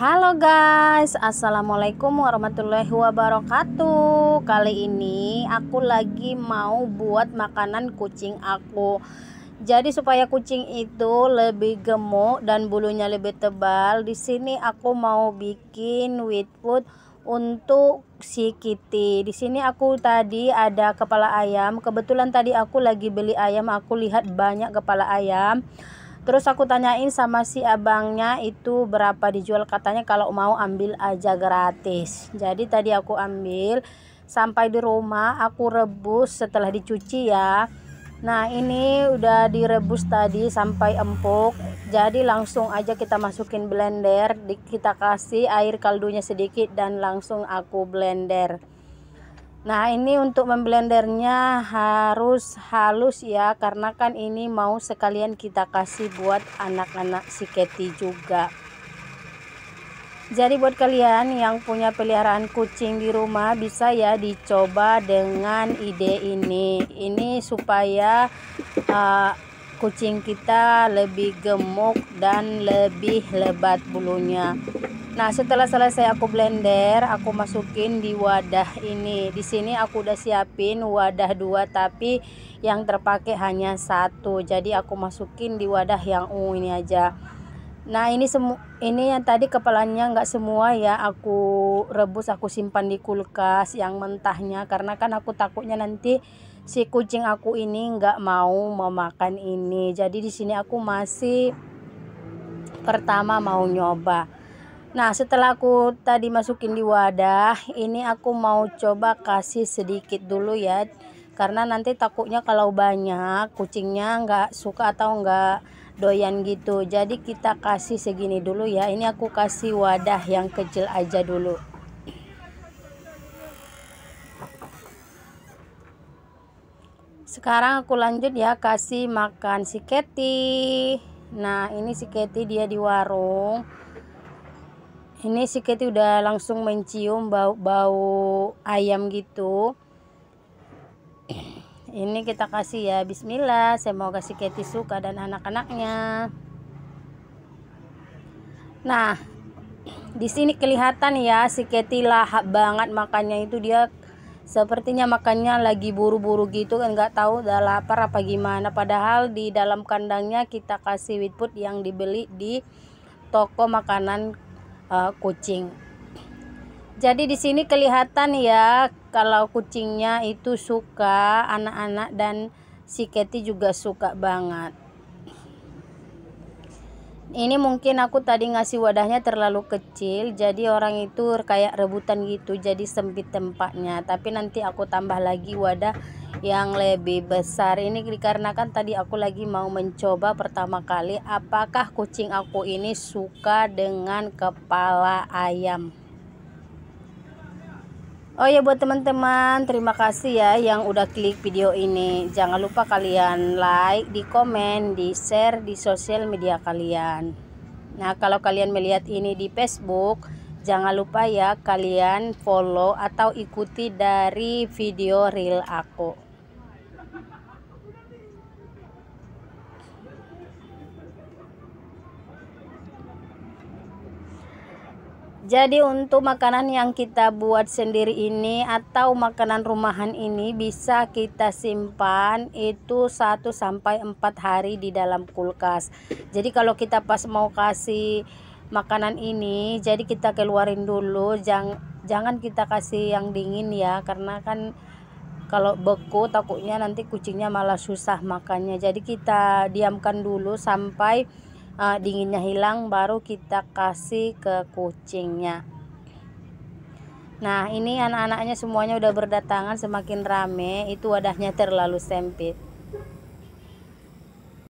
Halo guys, assalamualaikum warahmatullahi wabarakatuh. Kali ini aku lagi mau buat makanan kucing aku. Jadi supaya kucing itu lebih gemuk dan bulunya lebih tebal, di sini aku mau bikin wheat food untuk si Kitty. Di sini aku tadi ada kepala ayam. Kebetulan tadi aku lagi beli ayam, aku lihat banyak kepala ayam terus aku tanyain sama si abangnya itu berapa dijual katanya kalau mau ambil aja gratis jadi tadi aku ambil sampai di rumah aku rebus setelah dicuci ya nah ini udah direbus tadi sampai empuk jadi langsung aja kita masukin blender kita kasih air kaldunya sedikit dan langsung aku blender Nah ini untuk memblendernya harus halus ya karena kan ini mau sekalian kita kasih buat anak-anak si Keti juga. Jadi buat kalian yang punya peliharaan kucing di rumah bisa ya dicoba dengan ide ini. Ini supaya uh, kucing kita lebih gemuk dan lebih lebat bulunya. Nah, setelah selesai aku blender, aku masukin di wadah ini. Di sini aku udah siapin wadah dua tapi yang terpakai hanya satu. Jadi aku masukin di wadah yang ungu ini aja. Nah, ini semu ini yang tadi kepalanya nggak semua ya aku rebus, aku simpan di kulkas yang mentahnya karena kan aku takutnya nanti si kucing aku ini nggak mau memakan ini. Jadi di sini aku masih pertama mau nyoba. Nah setelah aku tadi masukin di wadah ini aku mau coba kasih sedikit dulu ya karena nanti takutnya kalau banyak kucingnya nggak suka atau nggak doyan gitu jadi kita kasih segini dulu ya ini aku kasih wadah yang kecil aja dulu sekarang aku lanjut ya kasih makan si Keti nah ini si Keti dia di warung ini si Keti udah langsung mencium bau-bau ayam gitu ini kita kasih ya bismillah semoga si Keti suka dan anak-anaknya nah di sini kelihatan ya si Keti lahap banget makannya itu dia sepertinya makannya lagi buru-buru gitu kan nggak tahu udah lapar apa gimana padahal di dalam kandangnya kita kasih wheat food yang dibeli di toko makanan uh, kucing. Jadi di sini kelihatan ya kalau kucingnya itu suka anak-anak dan si Keti juga suka banget. Ini mungkin aku tadi ngasih wadahnya terlalu kecil jadi orang itu kayak rebutan gitu jadi sempit tempatnya. Tapi nanti aku tambah lagi wadah yang lebih besar ini dikarenakan tadi aku lagi mau mencoba pertama kali apakah kucing aku ini suka dengan kepala ayam Oh ya buat teman-teman terima kasih ya yang udah klik video ini jangan lupa kalian like di komen di share di sosial media kalian Nah kalau kalian melihat ini di Facebook jangan lupa ya kalian follow atau ikuti dari video real aku Jadi untuk makanan yang kita buat sendiri ini atau makanan rumahan ini bisa kita simpan itu 1 sampai 4 hari di dalam kulkas. Jadi kalau kita pas mau kasih makanan ini jadi kita keluarin dulu jangan jangan kita kasih yang dingin ya karena kan kalau beku takutnya nanti kucingnya malah susah makannya. Jadi kita diamkan dulu sampai uh, dinginnya hilang baru kita kasih ke kucingnya nah ini anak-anaknya semuanya udah berdatangan semakin rame itu wadahnya terlalu sempit